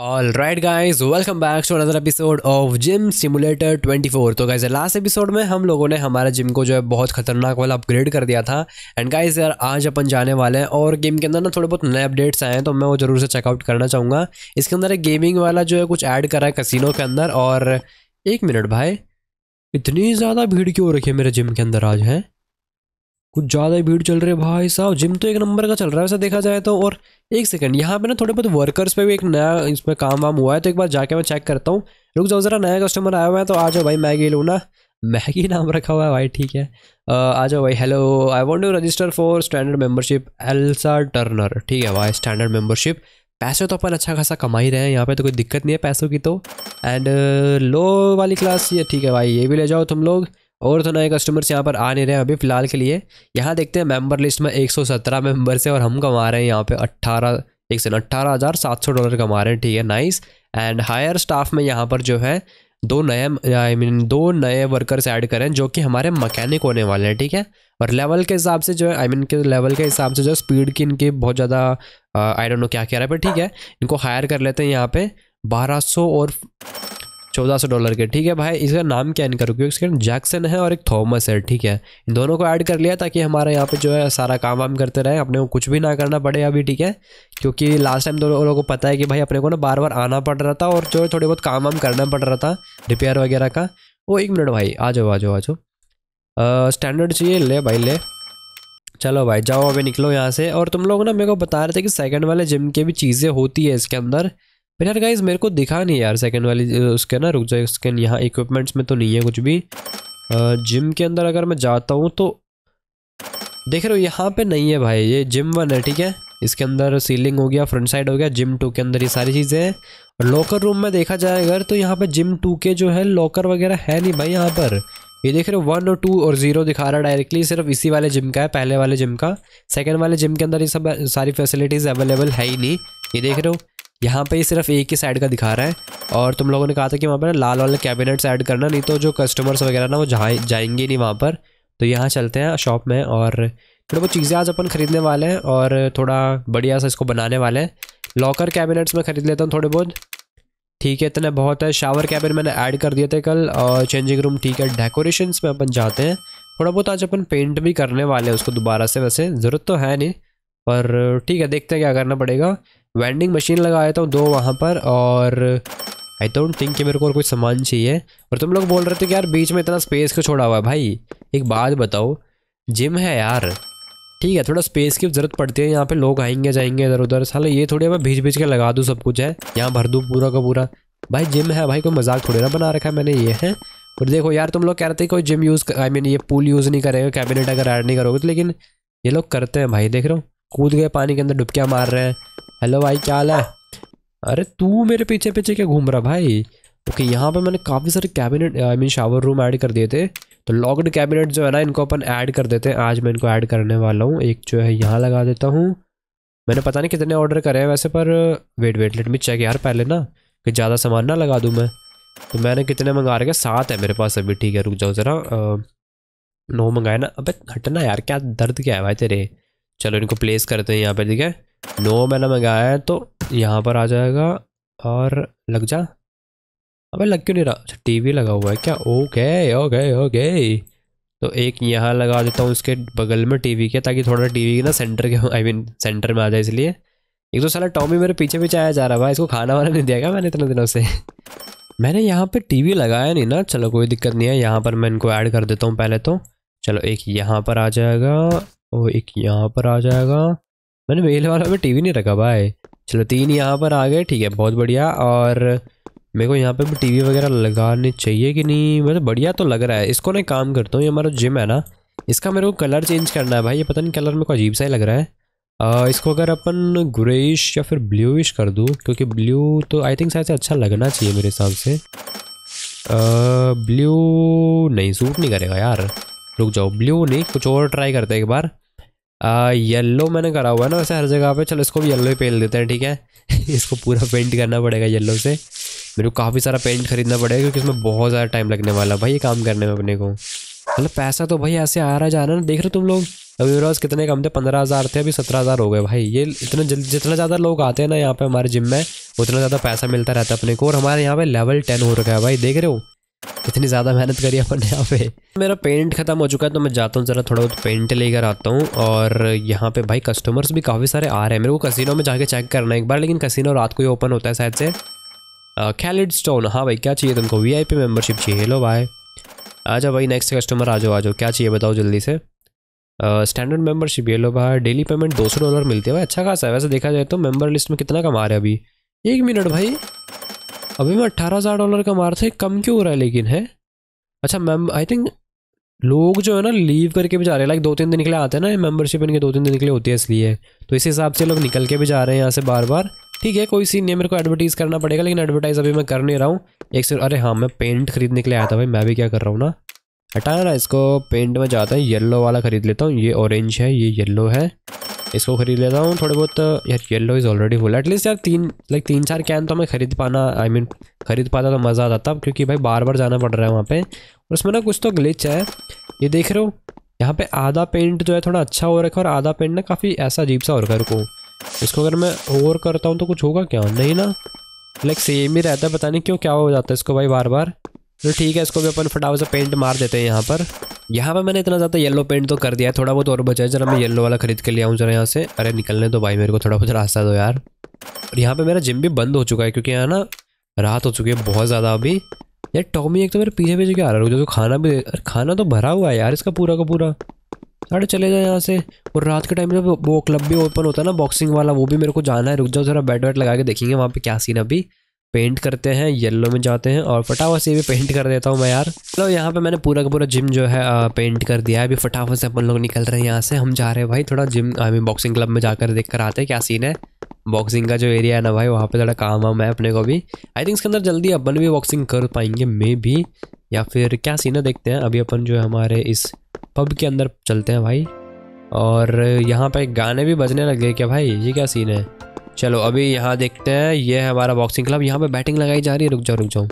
all right guys welcome back to another episode of gym simulator 24 तो guys last episode में हम लोगों ने हमारे जिम को जो है बहुत खतरनाक वाला अपग्रेड कर दिया था एंड गाइज यार आज अपन जाने वाले हैं और गेम के अंदर ना थोड़े बहुत नए अपडेट्स आए हैं तो मैं वो जरूर से चेकआउट करना चाहूँगा इसके अंदर एक गेमिंग वाला जो है कुछ ऐड करा है कसिनो के अंदर और एक मिनट भाई इतनी ज़्यादा भीड़ क्यों रखी है मेरे जिम के अंदर आज है कुछ ज़्यादा ही भीड़ चल रही है भाई साहब जिम तो एक नंबर का चल रहा है वैसा देखा जाए तो और एक सेकंड यहाँ पे ना थोड़े बहुत वर्कर्स पे भी एक नया इसमें काम वाम हुआ है तो एक बार जाके मैं चेक करता हूँ रुक जाओ ज़रा नया कस्टमर आया हुआ है तो आ जाओ भाई मैगी लूँ ना मैगी नाम रखा हुआ है भाई ठीक है आ जाओ भाई hello I want to register for standard membership Elsa Turner ठीक है भाई स्टैंडर्ड मेम्बरशिप पैसे तो अपन अच्छा खासा कमा ही रहे हैं यहाँ पे तो कोई दिक्कत नहीं है पैसों की तो एंड लो वाली क्लास ये ठीक है भाई ये भी ले जाओ तुम लोग और तो नए कस्टमर्स यहाँ पर आ नहीं रहे हैं अभी फ़िलहाल के लिए यहाँ देखते हैं मेंबर लिस्ट में 117 मेंबर्स है और हम कमा रहे हैं यहाँ पे 18 एक सेकेंड अट्ठारह हज़ार सात सौ डॉलर कमा रहे हैं ठीक है नाइस एंड हायर स्टाफ में यहाँ पर जो है दो नए आई I मीन mean, दो नए वर्कर्स ऐड करें जो कि हमारे मकैनिक होने वाले हैं ठीक है और लेवल के हिसाब से जो है आई मीन के लेवल के हिसाब से जो स्पीड की इनकी बहुत ज़्यादा आई डोंट नो क्या कह रहा है पर ठीक है इनको हायर कर लेते हैं यहाँ पे 1200 और चौदह सौ डॉलर के ठीक है भाई इसका नाम क्या इनका क्योंकि इसके जैक्सन है और एक थॉमस है ठीक है इन दोनों को ऐड कर लिया ताकि हमारा यहाँ पे जो है सारा काम वाम करते रहे अपने को कुछ भी ना करना पड़े अभी ठीक है क्योंकि लास्ट टाइम दोनों लोगों को पता है कि भाई अपने को ना बार बार आना पड़ रहा था और जो है थोड़े बहुत काम वाम करना पड़ रहा था रिपेयर वगैरह का वो एक मिनट भाई आ जाओ आ जाओ आ जाओ स्टैंडर्ड चाहिए ले भाई ले चलो भाई जाओ अभी निकलो यहाँ से और तुम लोग ना मेरे को बता रहे थे कि सेकंड वाले जिम के भी चीज़ें होती है इसके अंदर पर यार गाइज मेरे को दिखा नहीं यार सेकंड वाली उसके ना रुक जाए उसके यहाँ इक्विपमेंट्स में तो नहीं है कुछ भी जिम के अंदर अगर मैं जाता हूँ तो देख रहे हो यहाँ पे नहीं है भाई ये जिम वन है ठीक है इसके अंदर सीलिंग हो गया फ्रंट साइड हो गया जिम टू के अंदर ये सारी चीज़ें हैं और लॉकर रूम में देखा जाए अगर तो यहाँ पे जिम टू के जो है लॉकर वगैरह है नहीं भाई यहाँ पर ये देख रहे हो वन और टू और जीरो दिखा रहा है डायरेक्टली सिर्फ इसी वाले जिम का है पहले वाले जिम का सेकेंड वाले जिम के अंदर ये सब सारी फैसिलिटीज़ अवेलेबल है ही नहीं ये देख रहे हो यहाँ पे सिर्फ एक ही साइड का दिखा रहा है और तुम लोगों ने कहा था कि वहाँ पर लाल वाले कैबिनेट्स ऐड करना नहीं तो जो कस्टमर्स वगैरह ना वो जाए जाएंगे नहीं वहाँ पर तो यहाँ चलते हैं शॉप में और थोड़ी बहुत चीज़ें आज अपन ख़रीदने वाले हैं और थोड़ा बढ़िया सा इसको बनाने वाले हैं लॉकर कैबिनेट्स में ख़रीद लेता हूँ थोड़े बहुत ठीक है इतने बहुत है शावर कैबिन मैंने ऐड कर दिए थे कल और चेंजिंग रूम ठीक है डेकोरेशन में अपन जाते हैं थोड़ा बहुत आज अपन पेंट भी करने वाले हैं उसको दोबारा से वैसे ज़रूरत तो है नहीं पर ठीक है देखते हैं क्या करना पड़ेगा वेंडिंग मशीन लगा देता हूँ दो वहाँ पर और आई डोंट थिंक कि मेरे को और कुछ सामान चाहिए और तुम लोग बोल रहे थे कि यार बीच में इतना स्पेस क्यों छोड़ा हुआ है भाई एक बात बताओ जिम है यार ठीक है थोड़ा स्पेस की जरूरत पड़ती है यहाँ पे लोग आएंगे जाएंगे इधर उधर साला ये थोड़ी मैं भीज भीज के लगा दूँ सब कुछ है यहाँ भर दूँ पूरा का पूरा भाई जिम है भाई कोई मजाक थोड़ी ना बना रखा है मैंने ये है और देखो यार तुम लोग कह रहे थे कोई जिम यूज़ आई मीन ये पूल यूज़ नहीं करेगा कैबिनेट अगर ऐड नहीं करोगे तो लेकिन ये लोग करते हैं भाई देख रहे हो कूद गए पानी के अंदर डुबकियाँ मार रहे हैं हेलो भाई क्या हाल है अरे तू मेरे पीछे पीछे क्या घूम रहा भाई ओके यहाँ पे मैंने काफ़ी सारे cabinet I mean shower room add कर दिए थे तो लॉकड कैबिनेट जो है ना इनको अपन ऐड कर देते हैं आज मैं इनको ऐड करने वाला हूँ एक जो है यहाँ लगा देता हूँ मैंने पता नहीं कितने ऑर्डर करे हैं वैसे पर wait wait let me check यार पहले ना कि ज़्यादा सामान ना लगा दूँ मैं तो मैंने कितने मंगा रखे सात है मेरे पास अभी ठीक है रुक जाओ ज़रा नौ मंगाए ना अब हटना यार क्या दर्द क्या है भाई तेरे चलो इनको प्लेस करते हैं यहाँ पर ठीक है नो मैंने मंगाया है तो यहाँ पर आ जाएगा और लग जा अबे लग क्यों नहीं रहा अच्छा टीवी लगा हुआ है क्या ओके ओके ओके तो एक यहाँ लगा देता हूँ उसके बगल में टीवी के ताकि थोड़ा टीवी की ना सेंटर के आई मीन सेंटर में आ जाए इसलिए एक तो साला टॉमी मेरे पीछे पीछे आया जा रहा भाई इसको खाना वाना नहीं दिया गया मैंने इतने दिनों से मैंने यहाँ पर टी लगाया नहीं ना चलो कोई दिक्कत नहीं है यहाँ पर मैं इनको ऐड कर देता हूँ पहले तो चलो एक यहाँ पर आ जाएगा और एक यहाँ पर आ जाएगा मैंने मेल वाला में टीवी नहीं रखा भाई चलो तीन यहाँ पर आ गए ठीक है बहुत बढ़िया और मेरे को यहाँ पर भी टी वगैरह लगानी चाहिए कि नहीं मतलब बढ़िया तो लग रहा है इसको ना काम करता हूँ ये हमारा जिम है ना इसका मेरे को कलर चेंज करना है भाई ये पता नहीं कलर मेरे को अजीब सा ही लग रहा है आ, इसको अगर अपन ग्रेइश या फिर ब्लूइश कर दूँ क्योंकि ब्लू तो आई थिंक शायद अच्छा लगना चाहिए मेरे हिसाब से ब्लू नहीं सूट नहीं करेगा यार रुक जाओ ब्लू नहीं कुछ और ट्राई करते एक बार आ, येलो मैंने करा हुआ है ना वैसे हर जगह पे चलो इसको भी येलो ही पेंट देते हैं ठीक है इसको पूरा पेंट करना पड़ेगा येलो से मेरे को काफ़ी सारा पेंट खरीदना पड़ेगा क्योंकि इसमें बहुत ज़्यादा टाइम लगने वाला है भाई ये काम करने में अपने को मतलब पैसा तो भाई ऐसे आ रहा जा रहा ना देख रहे तुम लोग अभी मेरे पास कितने कम थे पंद्रह हज़ार थे अभी सत्रह हज़ार हो गए भाई ये इतना जितना ज़्यादा लोग आते हैं ना यहाँ पे हमारे जिम में उतना ज़्यादा पैसा मिलता रहता है अपने को और हमारे यहाँ पे लेवल टेन हो रखा है भाई देख रहे हो इतनी ज़्यादा मेहनत करी अपन यहाँ पे मेरा पेंट ख़त्म हो चुका है तो मैं जाता हूँ ज़रा थोड़ा बहुत पेंट लेकर आता हूँ और यहाँ पे भाई कस्टमर्स भी काफ़ी सारे आ रहे हैं मेरे को कसिनो में जाके चेक करना है एक बार लेकिन कसिनो रात को ही ओपन होता है शायद से खैलिड स्टोन हाँ भाई क्या चाहिए तुमको वी आई पी मेम्बरशिप चाहिए लो भाई आ जाओ भाई नेक्स्ट कस्टमर आ जाओ आ जाओ क्या चाहिए बताओ जल्दी से स्टैंडर्ड मेम्बरशिप ये लो भाई डेली पेमेंट दो सौ डॉलर मिलती है भाई अच्छा खासा है वैसे देखा जाए तो मेम्बर लिस्ट में कितना कमा रहे अभी एक मिनट भाई अभी मैं अट्ठारह हज़ार डॉलर का मार थे कम क्यों हो रहा है लेकिन है अच्छा मैम आई थिंक लोग जो है ना लीव करके भी जा रहे हैं लाइक दो तीन दिन के लिए आते हैं ना मेंबरशिप इनके दो तीन दिन के लिए होती है इसलिए तो इस हिसाब से लोग निकल के भी जा रहे हैं यहाँ से बार बार ठीक है कोई सीन नहीं मेरे को एडवर्टीज़ करना पड़ेगा लेकिन एडवर्टाइज़ अभी मैं कर नहीं रहा हूँ एक सिर्फ अरे हाँ मैं पेंट खरीदने के लिए आया था भाई मैं भी क्या कर रहा हूँ ना हटाया ना इसको पेंट में जाता है येलो वाला खरीद लेता हूँ ये ऑरेंज है ये येलो है इसको खरीद लेता हूँ थोड़े बहुत यार yellow is already full at least यार तीन लाइक तीन चार कैन तो मैं खरीद पाना आई I मीन mean, खरीद पाता तो मज़ा आता था क्योंकि भाई बार बार जाना पड़ रहा है वहाँ पे और उसमें ना कुछ तो ग्लिच है ये देख रहे हो यहाँ पे आधा पेंट जो है थोड़ा अच्छा हो रखा है और आधा पेंट ना काफ़ी ऐसा अजीब सा हो रखा है को इसको अगर मैं ओवर करता हूँ तो कुछ होगा क्या नहीं ना लाइक सेम ही रहता है पता नहीं क्यों क्या हो जाता है इसको भाई बार बार तो ठीक है इसको भी अपन फटाफट से पेंट मार देते हैं यहाँ पर यहाँ पर मैंने इतना ज़्यादा येलो पेंट तो कर दिया है थोड़ा बहुत और बचा है जरा मैं येलो वाला खरीद के लिया आऊँ जरा यहाँ से अरे निकलने तो भाई मेरे को थोड़ा बहुत रास्ता दो यार और यहाँ पर मेरा जिम भी बंद हो चुका है क्योंकि यहाँ ना रात हो चुकी है बहुत ज़्यादा अभी यार टॉमी एक तो मेरे पीछे पीछे के आ रहा है तो खाना भी अरे खाना तो भरा हुआ है यार इसका पूरा का पूरा अरे चले जाए यहाँ से और रात के टाइम में वो क्लब भी ओपन होता है ना बॉक्सिंग वाला वो भी मेरे को जाना है रुक जाओ जरा बैट वैट लगा के देखेंगे वहाँ पे क्या सीन अभी पेंट करते हैं येलो में जाते हैं और फटाफट से भी पेंट कर देता हूँ मैं यार चलो तो यहाँ पे मैंने पूरा का पूरा जिम जो है आ, पेंट कर दिया है अभी फटाफट से अपन लोग निकल रहे हैं यहाँ से हम जा रहे हैं भाई थोड़ा gym I mean boxing club में जाकर देख कर आते हैं क्या सीन है बॉक्सिंग का जो एरिया है ना भाई वहाँ पर थोड़ा काम वाम है अपने को भी आई थिंक इसके अंदर जल्दी अपन भी बॉक्सिंग कर पाएंगे मे भी या फिर क्या सीन है देखते हैं अभी अपन जो है हमारे इस पब के अंदर चलते हैं भाई और यहाँ पर गाने भी बजने लग गए क्या भाई ये क्या सीन है चलो अभी यहाँ देखते हैं ये है हमारा बॉक्सिंग क्लब यहाँ पे बैटिंग लगाई जा रही है रुक जाओ रुक जाओ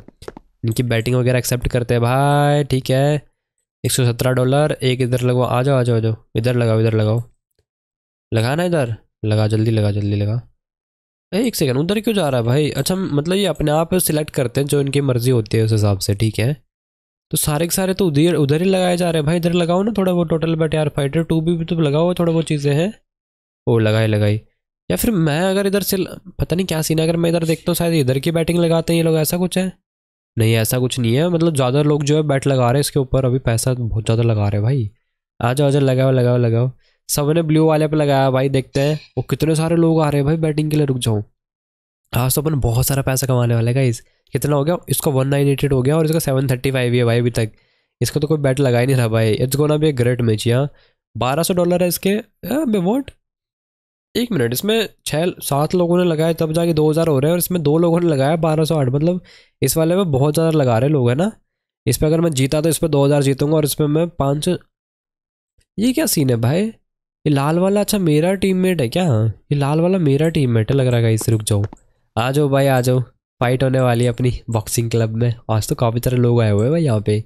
इनकी बैटिंग वगैरह एक्सेप्ट करते हैं भाई ठीक है एक सौ सत्रह डॉलर एक इधर लगाओ आ जाओ आ जाओ आ जाओ इधर लगाओ इधर लगाओ लगा ना इधर लगा जल्दी लगा जल्दी लगा ए एक सेकेंड उधर क्यों जा रहा है भाई अच्छा मतलब ये अपने आप सिलेक्ट करते हैं जो इनकी मर्जी होती है उस हिसाब से ठीक है तो सारे के सारे तो उधर उधर ही लगाए जा रहे हैं भाई इधर लगाओ ना थोड़ा वो टोटल बट यार फाइटर टू भी तो लगाओ थोड़ा वो चीज़ें हैं ओ लगाई लगाई या फिर मैं अगर इधर से पता नहीं क्या सीन है अगर मैं इधर देखता हूँ शायद इधर की बैटिंग लगाते हैं ये लोग ऐसा कुछ है नहीं ऐसा कुछ नहीं है मतलब ज़्यादा लोग जो है बैट लगा रहे हैं इसके ऊपर अभी पैसा बहुत ज़्यादा लगा रहे हैं भाई आ जाओ आ जाओ लगाओ लगाओ लगाओ सब ने ब्लू वाले पे लगाया भाई देखते हैं वो कितने सारे लोग आ रहे हैं भाई बैटिंग के लिए रुक जाओ आज तो अपन बहुत सारा पैसा कमाने वाले का इस कितना हो गया इसका वन नाइन एटेड हो गया और इसका सेवन थर्टी फाइव ही है भाई अभी तक इसका तो कोई बैट लगा ही नहीं रहा भाई it's gonna be a great match यहाँ बारह सौ डॉलर है इसके वॉट एक मिनट इसमें छः सात लोगों ने लगाया तब जाके दो हज़ार हो रहे हैं और इसमें दो लोगों ने लगाया बारह सौ आठ मतलब इस वाले में बहुत ज़्यादा लगा रहे लोग हैं ना इस पर अगर मैं जीता तो इस पर दो हज़ार जीतूंगा और इसमें मैं पाँच ये क्या सीन है भाई ये लाल वाला अच्छा मेरा टीम मेट है क्या हाँ, ये लाल वाला मेरा टीम मेट है लग रहा है इससे रुक जाओ आ जाओ भाई आ जाओ फाइट होने वाली है अपनी बॉक्सिंग क्लब में आज तो काफ़ी सारे लोग आए हुए हैं भाई यहाँ पे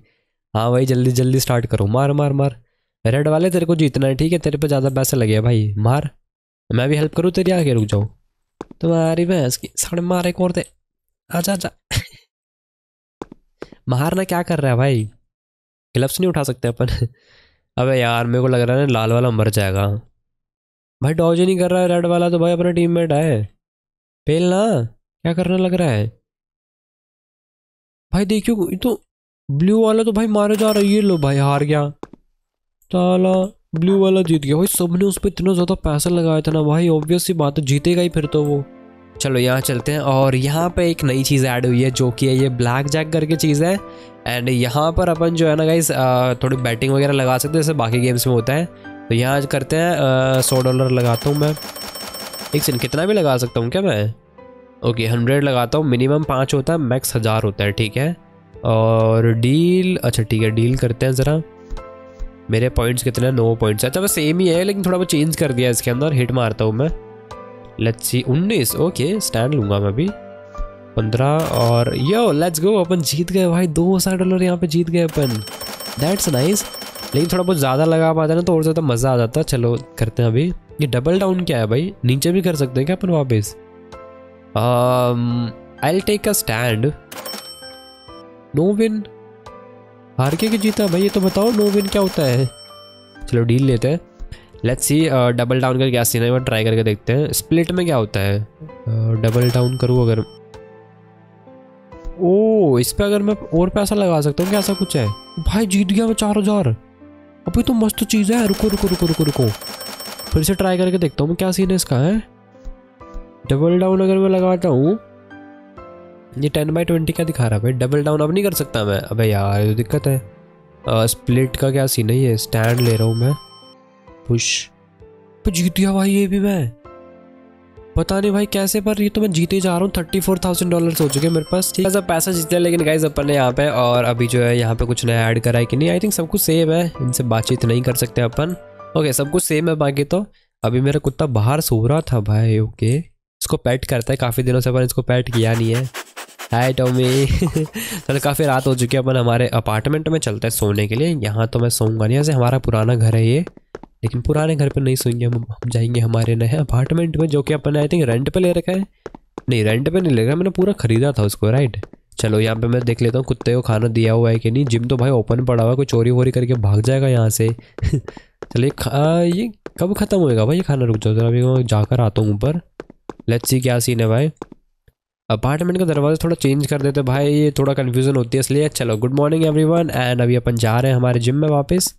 हाँ भाई जल्दी जल्दी स्टार्ट करो मार मार मार रेड वाले तेरे को जीतना है ठीक है तेरे पे ज़्यादा पैसे लगे भाई मार मैं भी हेल्प करूँ तेरी आगे रुक जाऊँ तुम्हारी भैंस की साढ़े मारे कौन थे आजा आजा मारना क्या कर रहा है भाई ग्लव्स नहीं उठा सकते अपन अबे यार मेरे को लग रहा है ना लाल वाला मर जाएगा भाई डॉज ही नहीं कर रहा है रेड वाला तो भाई अपना टीम मेट है पेल ना क्या करने लग रहा है भाई देखियो तो ब्लू वाला तो भाई मारे जा रहा है ये लो भाई हार गया ताला ब्लू वाला जीत गया भाई सबने उस पर इतना ज़्यादा पैसा लगाया था ना भाई ऑब्वियस सी बात है जीतेगा ही फिर तो वो चलो यहाँ चलते हैं और यहाँ पे एक नई चीज़ ऐड हुई है जो कि है ये ब्लैक जैक करके चीज़ है एंड यहाँ पर अपन जो है ना गाइस थोड़ी बैटिंग वगैरह लगा सकते हैं जैसे बाकी गेम्स में होता है तो यहाँ करते हैं सौ डॉलर लगाता हूँ मैं एक सेकंड कितना भी लगा सकता हूँ क्या मैं ओके हंड्रेड लगाता हूँ मिनिमम पाँच होता है मैक्स हज़ार होता है ठीक है और डील अच्छा ठीक है डील करते हैं ज़रा मेरे पॉइंट्स कितने नौ पॉइंट्स अच्छा बस सेम ही है लेकिन थोड़ा बहुत चेंज कर दिया इसके अंदर हिट मारता हूँ मैं लच्छी उन्नीस ओके स्टैंड लूँगा मैं अभी पंद्रह और यो लेट्स गो अपन जीत गए भाई दो हज़ार डॉलर यहाँ पे जीत गए अपन दैट्स नाइस लेकिन थोड़ा बहुत ज़्यादा लगा पाता ना तो और ज़्यादा मज़ा आ जाता चलो करते हैं अभी ये डबल डाउन क्या है भाई नीचे भी कर सकते हैं क्या अपन वापस I take a stand no win हार के जीता भाई ये तो बताओ नो विन क्या होता है चलो डील लेते हैं लेट्स सी डबल डाउन का क्या सीन है वो ट्राई करके देखते हैं स्प्लिट में क्या होता है डबल uh, डाउन करूँ अगर ओ oh, इस पर अगर मैं और पैसा लगा सकता हूँ क्या ऐसा कुछ है भाई जीत गया मैं चार हज़ार अभी तो मस्त चीज़ है रुको रुको रुको रुको रुको फिर से ट्राई करके देखता हूँ क्या सीन है इसका है डबल डाउन अगर मैं लगाता हूँ ये टेन बाई ट्वेंटी का दिखा रहा है भाई डबल डाउन अब नहीं कर सकता मैं अबे यार ये दिक्कत है आ, स्प्लिट का क्या सीन है ये स्टैंड ले रहा हूँ मैं पुश पर जीत गया भाई ये भी मैं पता नहीं भाई कैसे पर ये तो मैं जीते जा रहा हूँ थर्टी फोर थाउजेंड डॉलर हो चुके मेरे पास ठीक है सब पैसा जीते हैं लेकिन गाइज अपन ने यहाँ पे और अभी जो है यहाँ पे कुछ नया ऐड करा है कि नहीं आई थिंक सब कुछ सेम है इनसे बातचीत नहीं कर सकते अपन ओके सब कुछ सेम है बाकी तो अभी मेरा कुत्ता बाहर सो रहा था भाई ओके इसको पैट करता है काफ़ी दिनों से अपन इसको पैट किया नहीं है हाय टॉमी चल काफ़ी रात हो चुकी है अपन हमारे अपार्टमेंट में चलते हैं सोने के लिए यहाँ तो मैं सोऊंगा नहीं ऐसे हमारा पुराना घर है ये लेकिन पुराने घर पर नहीं सोएंगे हम जाएंगे हमारे नए अपार्टमेंट में जो कि अपन आई थिंक रेंट पर ले रखा है नहीं रेंट पर नहीं ले रखा मैंने पूरा ख़रीदा था उसको राइट चलो यहाँ पे मैं देख लेता हूँ कुत्ते को खाना दिया हुआ है कि नहीं जिम तो भाई ओपन पड़ा हुआ है कोई चोरी वोरी करके भाग जाएगा यहाँ से चलिए ये कब ख़त्म होएगा भाई ये खाना रुक जाओ जरा अभी मैं जाकर आता हूँ ऊपर लेट्स सी क्या सीन है भाई अपार्टमेंट का दरवाज़ा थोड़ा चेंज कर देते भाई ये थोड़ा कन्फ्यूज़न होती है इसलिए चलो गुड मॉर्निंग एवरी एंड अभी अपन जा रहे हैं हमारे जिम में वापस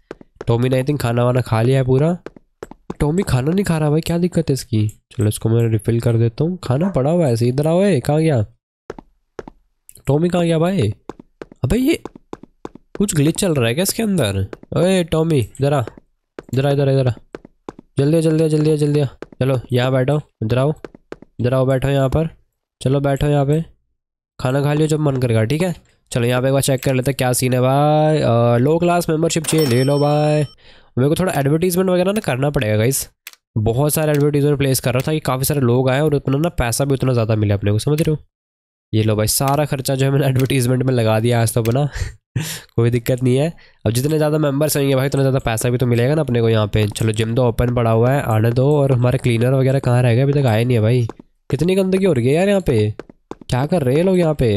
टोमी ने आई थिंक खाना वाना खा लिया है पूरा टोमी खाना नहीं खा रहा भाई क्या दिक्कत है इसकी चलो इसको मैं रिफिल कर देता हूँ खाना पड़ा हुआ है ऐसे इधर आओ है कहाँ गया टोमी कहाँ गया भाई अबे ये कुछ ग्लिच चल रहा है क्या इसके अंदर अरे टॉमी ज़रा ज़रा इधर इधर जल्दी जल्दी जल्दी जल्दी चलो यहाँ बैठो इधर आओ इधर आओ बैठो यहाँ पर चलो बैठो यहाँ पे खाना खा लियो जब मन करेगा ठीक है चलो यहाँ पे एक बार चेक कर लेते हैं क्या सीन है भाई लो क्लास मेंबरशिप चाहिए ले लो भाई मेरे को थोड़ा एडवर्टीजमेंट वगैरह ना करना पड़ेगा गाइस बहुत सारे एडवर्टीजमेंट प्लेस कर रहा था कि काफ़ी सारे लोग आए और उतना ना पैसा भी उतना ज़्यादा मिले अपने को समझ रहे हो ये लो भाई सारा खर्चा जो है मैंने एडवर्टीजमेंट में लगा दिया आज तो बना कोई दिक्कत नहीं है अब जितने ज़्यादा मेंबर्स होंगे भाई उतना ज़्यादा पैसा भी तो मिलेगा ना अपने को यहाँ पे चलो जिम तो ओपन पड़ा हुआ है आने दो और हमारे क्लीनर वगैरह कहाँ रह गए अभी तक आए नहीं है भाई कितनी गंदगी हो रही है यार यहाँ पे क्या कर रहे हैं लोग यहाँ पे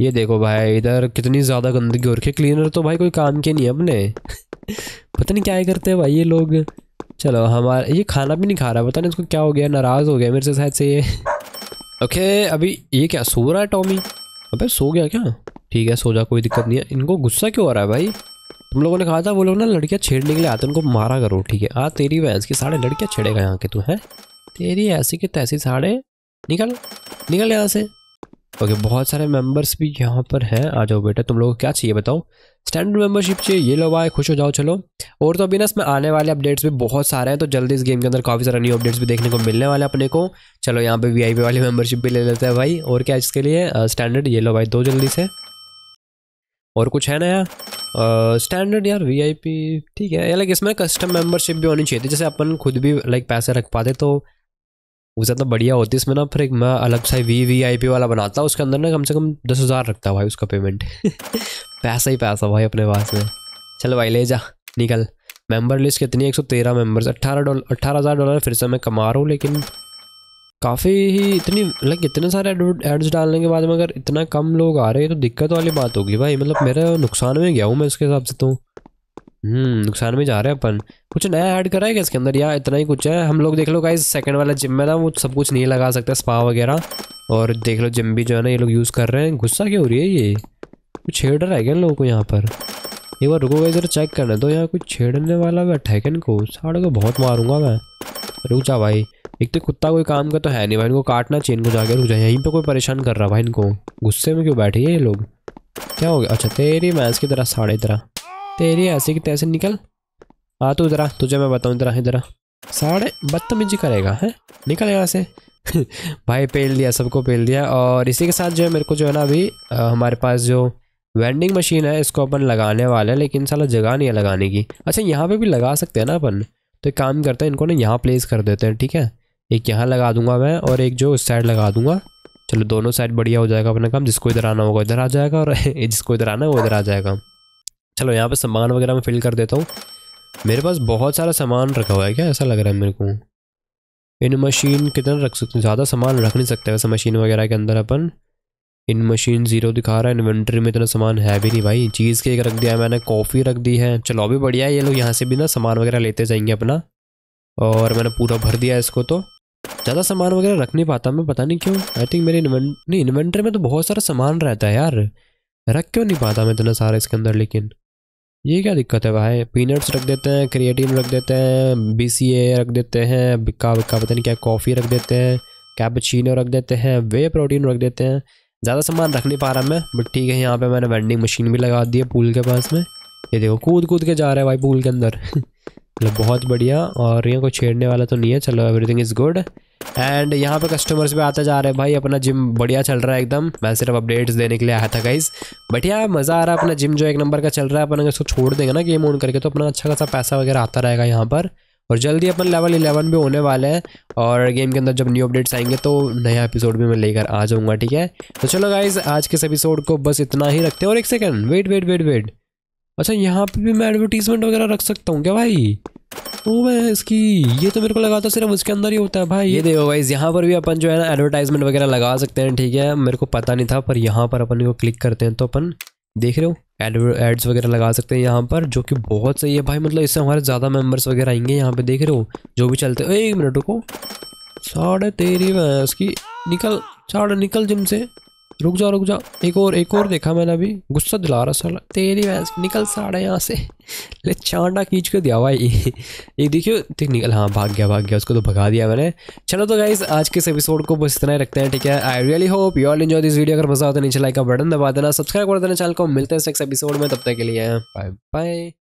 ये देखो भाई इधर कितनी ज़्यादा गंदगी हो रखी है क्लीनर तो भाई कोई काम के नहीं है अपने पता नहीं क्या ही करते हैं भाई ये लोग चलो हमारा ये खाना भी नहीं खा रहा पता नहीं इसको क्या हो गया नाराज़ हो गया मेरे से शायद से ये ओके अभी ये क्या सो रहा है टॉमी अबे सो गया क्या ठीक है सो जा कोई दिक्कत नहीं है इनको गुस्सा क्यों आ रहा है भाई तुम लोगों ने कहा था वो लोग ना लड़कियाँ छेड़ने के लिए आते उनको मारा करो ठीक है आ तेरी वैंस की साढ़े लड़कियाँ छेड़ेगा यहाँ के तू है तेरी ऐसी की तैसी साड़े निकल निकल यहाँ से ओके बहुत सारे मेंबर्स भी यहाँ पर हैं आ जाओ बेटा तुम लोगों को क्या चाहिए बताओ स्टैंडर्ड मेंबरशिप चाहिए ये लो आए खुश हो जाओ चलो और तो अभी ना इसमें आने वाले अपडेट्स भी बहुत सारे हैं तो जल्दी इस गेम के अंदर काफ़ी सारे न्यू अपडेट्स भी देखने को मिलने वाले अपने को चलो यहाँ पर वी वाली मेम्बरशिप भी ले लेते हैं भाई और क्या इसके लिए स्टैंडर्ड ये लो भाई दो जल्दी से और कुछ है ना यार स्टैंडर्ड uh, यार वीआईपी ठीक है लाइक इसमें कस्टम मेंबरशिप भी होनी चाहिए थी जैसे अपन खुद भी लाइक पैसे रख पाते तो वो ज़्यादा बढ़िया होती है इसमें ना फिर एक मैं अलग सा वी वी आई पी वाला बनाता उसके अंदर ना कम से कम दस हज़ार रखता भाई उसका पेमेंट पैसा ही पैसा भाई अपने पास में चल भाई ले जा निकल मेंबर लिस्ट कितनी है एक सौ तेरह मेम्बर्स अट्ठारह डॉलर अट्ठारह हज़ार डॉलर फिर से मैं कमा रहा हूँ लेकिन काफ़ी ही इतनी लाइक इतने सारे एड्स डालने के बाद में अगर इतना कम लोग आ रहे हैं तो दिक्कत वाली बात होगी भाई मतलब मेरा नुकसान में गया हूँ मैं इसके हिसाब से तो हम्म, नुकसान में जा रहे हैं अपन कुछ नया ऐड करा है क्या इसके अंदर या इतना ही कुछ है हम लोग देख लो गाइस सेकंड वाला जिम में ना वो सब कुछ नहीं लगा सकते स्पा वगैरह और देख लो जिम भी जो है ना ये लोग यूज़ कर रहे हैं गुस्सा क्यों हो रही है ये कुछ छेड़ रहा है क्या लोगों को यहाँ पर एक बार रुको गई जरा चेक करना तो यहाँ कुछ छेड़ने वाला बैठा है क्या इनको साड़ों को बहुत मारूंगा मैं रुक जा भाई एक तो कुत्ता कोई काम का तो है नहीं भाई इनको काटना चेन को जाके रुक जाए यहीं पे कोई परेशान कर रहा भाई इनको गुस्से में क्यों बैठे ये लोग क्या हो गया अच्छा तेरी मैंस की तरह साढ़े तरह तेरी ऐसे की तैसे निकल आ तू इधरा तुझे मैं बताऊँ इधर इधर साढ़े बदतमीजी करेगा है निकल यहाँ से भाई पेल दिया सबको पेल दिया और इसी के साथ जो है मेरे को जो है ना अभी हमारे पास जो वेंडिंग मशीन है इसको अपन लगाने वाले हैं लेकिन साला जगह नहीं है लगाने की अच्छा यहाँ पे भी लगा सकते हैं ना अपन तो एक काम करते हैं इनको ना यहाँ प्लेस कर देते हैं ठीक है एक यहाँ लगा दूंगा मैं और एक जो उस साइड लगा दूंगा चलो दोनों साइड बढ़िया हो जाएगा अपना काम जिसको इधर आना होगा इधर आ जाएगा और जिसको इधर आना है वो इधर आ जाएगा चलो यहाँ पे सामान वगैरह मैं फिल कर देता हूँ मेरे पास बहुत सारा सामान रखा हुआ है क्या ऐसा लग रहा है मेरे को इन मशीन कितना रख सकते हैं ज़्यादा सामान रख नहीं सकते वैसे मशीन वगैरह के अंदर अपन इन मशीन ज़ीरो दिखा रहा है इन्वेंट्री में इतना सामान है भी नहीं भाई चीज़ केक रख दिया है मैंने कॉफ़ी रख दी है चलो अभी बढ़िया है ये लोग यहाँ से भी ना सामान वगैरह लेते जाएंगे अपना और मैंने पूरा भर दिया इसको तो ज़्यादा सामान वगैरह रख नहीं पाता मैं पता नहीं क्यों आई थिंक मेरे इन्वेंट नहीं इन्वेंट्री में तो बहुत सारा सामान रहता है यार रख क्यों नहीं पाता मैं इतना सारा इसके अंदर लेकिन ये क्या दिक्कत है भाई पीनट्स रख देते हैं क्रिएटिन रख देते हैं बी रख देते हैं बिक्का बिक्का पता नहीं क्या कॉफ़ी रख देते हैं कैपचिनो रख देते हैं वे प्रोटीन रख देते हैं ज़्यादा सामान रख नहीं पा रहा मैं बट ठीक है यहाँ पे मैंने वेंडिंग मशीन भी लगा दी है पूल के पास में ये देखो कूद कूद के जा रहा है भाई पूल के अंदर मतलब बहुत बढ़िया और यहाँ को छेड़ने वाला तो नहीं है चलो एवरीथिंग इज़ गुड एंड यहाँ पे कस्टमर्स भी आते जा रहे हैं भाई अपना जिम बढ़िया चल रहा है एकदम मैं सिर्फ अपडेट्स देने के लिए आया था गाइज बट यार मज़ा आ रहा है अपना जिम जो एक नंबर का चल रहा है अपन अगर इसको छोड़ देंगे ना गेम ऑन करके तो अपना अच्छा खासा पैसा वगैरह आता रहेगा यहाँ पर और जल्दी अपन लेवल इलेवन भी होने वाले हैं और गेम के अंदर जब न्यू अपडेट्स आएंगे तो नया एपिसोड भी मैं लेकर आ जाऊँगा ठीक है तो चलो गाइज आज के इस एपिसोड को बस इतना ही रखते हैं और एक second wait wait wait wait अच्छा यहाँ पे भी मैं एडवर्टीजमेंट वगैरह रख सकता हूँ क्या भाई ओ मैं इसकी ये तो मेरे को लगा था सिर्फ उसके अंदर ही होता है भाई ये देखो भाई यहाँ पर भी अपन जो है ना एडवर्टाइजमेंट वगैरह लगा सकते हैं ठीक है मेरे को पता नहीं था पर यहाँ पर अपन को क्लिक करते हैं तो अपन देख रहे हो एड्स वगैरह लगा सकते हैं यहाँ पर जो कि बहुत सही है भाई मतलब इससे हमारे ज़्यादा मेम्बर्स वगैरह आएंगे यहाँ पर देख रहे हो जो भी चलते हो एक मिनट रुको साढ़े तेरी भैंस की निकल साढ़े निकल जिम से रुक जाओ रुक जाओ एक और एक और देखा मैंने अभी गुस्सा दिला रहा साला तेरी वैस निकल साढ़े यहाँ से ले चांडा खींच के दिया भाई ये देखियो ठीक निकल हाँ भाग गया भाग गया उसको तो भगा दिया मैंने चलो तो गाइज आज के इस एपिसोड को बस इतना ही रखते हैं ठीक है I really hope you all enjoy this video अगर मजा आता नीचे लाइक का बटन दबा देना सब्सक्राइब कर देना चैनल को मिलते हैं नेक्स्ट एपिसोड में तब तक के लिए बाय बाय